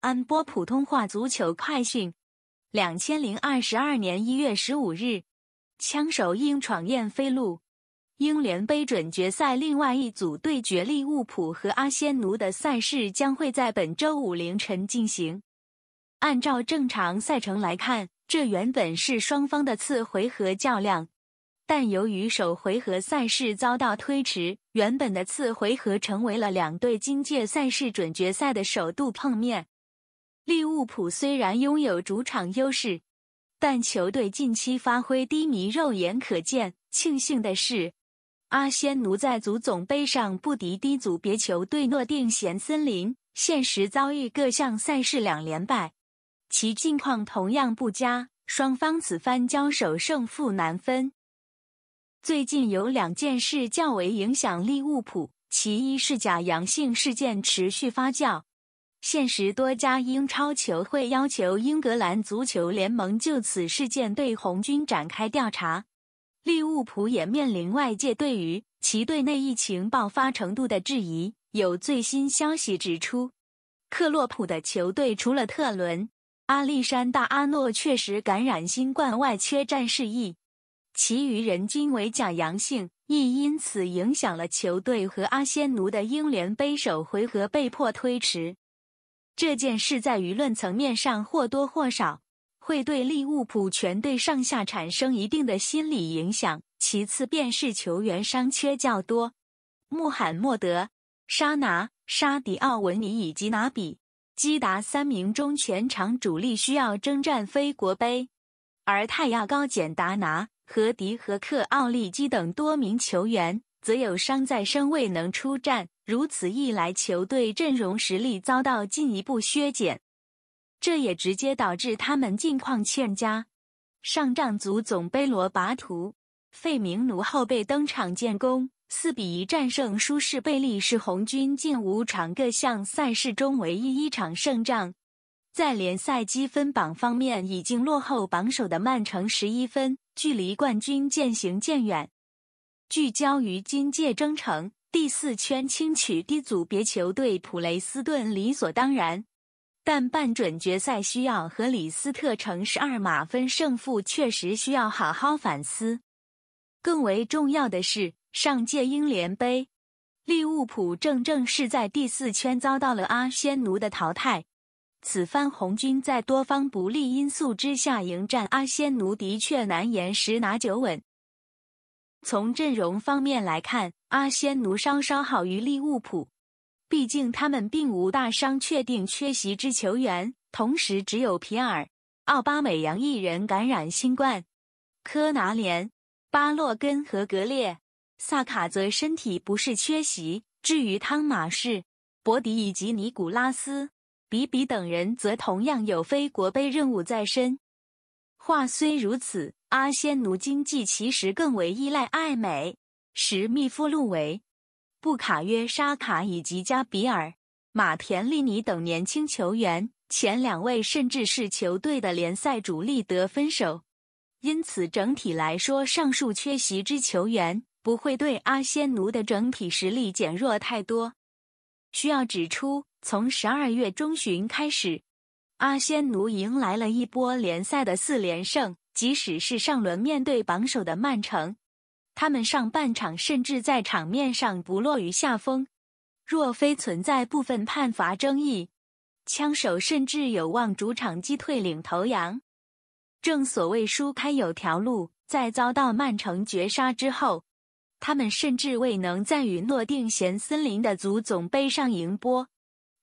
安波普通话足球快讯：两千零二十二年一月十五日，枪手应闯燕飞路。英联杯准决赛另外一组对决利物浦和阿仙奴的赛事将会在本周五凌晨进行。按照正常赛程来看，这原本是双方的次回合较量，但由于首回合赛事遭到推迟，原本的次回合成为了两队今届赛事准决赛的首度碰面。利物浦虽然拥有主场优势，但球队近期发挥低迷，肉眼可见。庆幸的是，阿仙奴在足总杯上不敌低组别球队诺定咸森林，现实遭遇各项赛事两连败，其近况同样不佳。双方此番交手，胜负难分。最近有两件事较为影响利物浦，其一是假阳性事件持续发酵。现实多家英超球会要求英格兰足球联盟就此事件对红军展开调查。利物浦也面临外界对于其队内疫情爆发程度的质疑。有最新消息指出，克洛普的球队除了特伦、阿历山大·阿诺确实感染新冠外，缺战事宜，其余人均为假阳性，亦因此影响了球队和阿仙奴的英联杯首回合被迫推迟。这件事在舆论层面上或多或少会对利物浦全队上下产生一定的心理影响。其次便是球员伤缺较多，穆罕默德、沙拿、沙迪奥文尼以及拿比、基达三名中全场主力需要征战非国杯，而泰亚高、简达拿、和迪和克奥利基等多名球员则有伤在身，未能出战。如此一来，球队阵容实力遭到进一步削减，这也直接导致他们近况欠佳。上仗足总杯罗拔图费明奴后背登场建功，4比1战胜舒适贝利是红军近五场各项赛事中唯一一场胜仗。在联赛积分榜方面，已经落后榜首的曼城11分，距离冠军渐行渐远。聚焦于今届征程。第四圈轻取低组别球队普雷斯顿理所当然，但半准决赛需要和李斯特城十二码分胜负，确实需要好好反思。更为重要的是，上届英联杯，利物浦正正是在第四圈遭到了阿仙奴的淘汰，此番红军在多方不利因素之下迎战阿仙奴，的确难言十拿九稳。从阵容方面来看，阿仙奴稍稍好于利物浦，毕竟他们并无大伤、确定缺席之球员。同时，只有皮尔、奥巴美扬一人感染新冠，科拿连、巴洛根和格列萨卡则身体不适缺席。至于汤马士、博迪以及尼古拉斯、比比等人，则同样有非国杯任务在身。话虽如此。阿仙奴经济其实更为依赖艾美、史密夫、路维、布卡约、沙卡以及加比尔、马田、利尼等年轻球员，前两位甚至是球队的联赛主力得分手。因此，整体来说，上述缺席之球员不会对阿仙奴的整体实力减弱太多。需要指出，从十二月中旬开始，阿仙奴迎来了一波联赛的四连胜。即使是上轮面对榜首的曼城，他们上半场甚至在场面上不落于下风，若非存在部分判罚争议，枪手甚至有望主场击退领头羊。正所谓输开有条路，在遭到曼城绝杀之后，他们甚至未能再与诺丁咸森林的足总杯上赢波，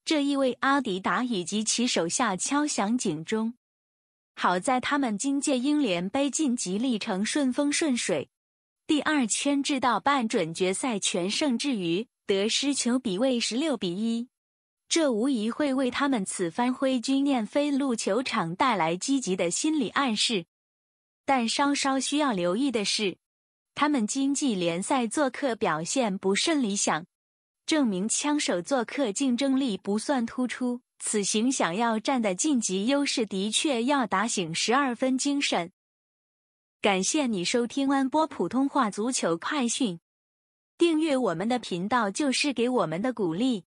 这意味阿迪达以及其手下敲响警钟。好在他们今届英联杯晋级历程顺风顺水，第二圈至到半准决赛全胜之余，得失球比为十六比一，这无疑会为他们此番挥军念飞路球场带来积极的心理暗示。但稍稍需要留意的是，他们经济联赛做客表现不甚理想，证明枪手做客竞争力不算突出。此行想要占的晋级优势，的确要打醒十二分精神。感谢你收听安波普通话足球快讯，订阅我们的频道就是给我们的鼓励。